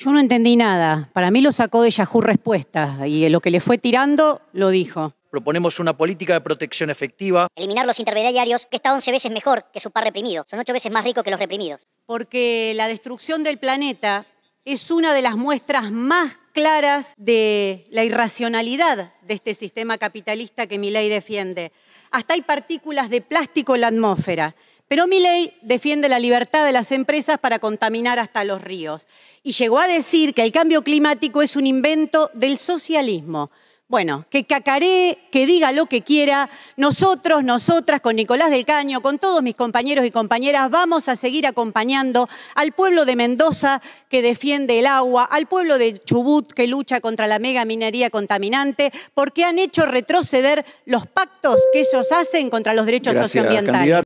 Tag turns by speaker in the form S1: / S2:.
S1: Yo no entendí nada. Para mí lo sacó de Yahoo respuesta y lo que le fue tirando lo dijo.
S2: Proponemos una política de protección efectiva. Eliminar los intermediarios, que está 11 veces mejor que su par reprimido. Son 8 veces más ricos que los reprimidos.
S1: Porque la destrucción del planeta es una de las muestras más claras de la irracionalidad de este sistema capitalista que mi ley defiende. Hasta hay partículas de plástico en la atmósfera. Pero mi ley defiende la libertad de las empresas para contaminar hasta los ríos y llegó a decir que el cambio climático es un invento del socialismo. Bueno, que cacaré, que diga lo que quiera, nosotros, nosotras, con Nicolás del Caño, con todos mis compañeros y compañeras, vamos a seguir acompañando al pueblo de Mendoza que defiende el agua, al pueblo de Chubut que lucha contra la mega minería contaminante, porque han hecho retroceder los pactos que ellos hacen contra los derechos socioambientales.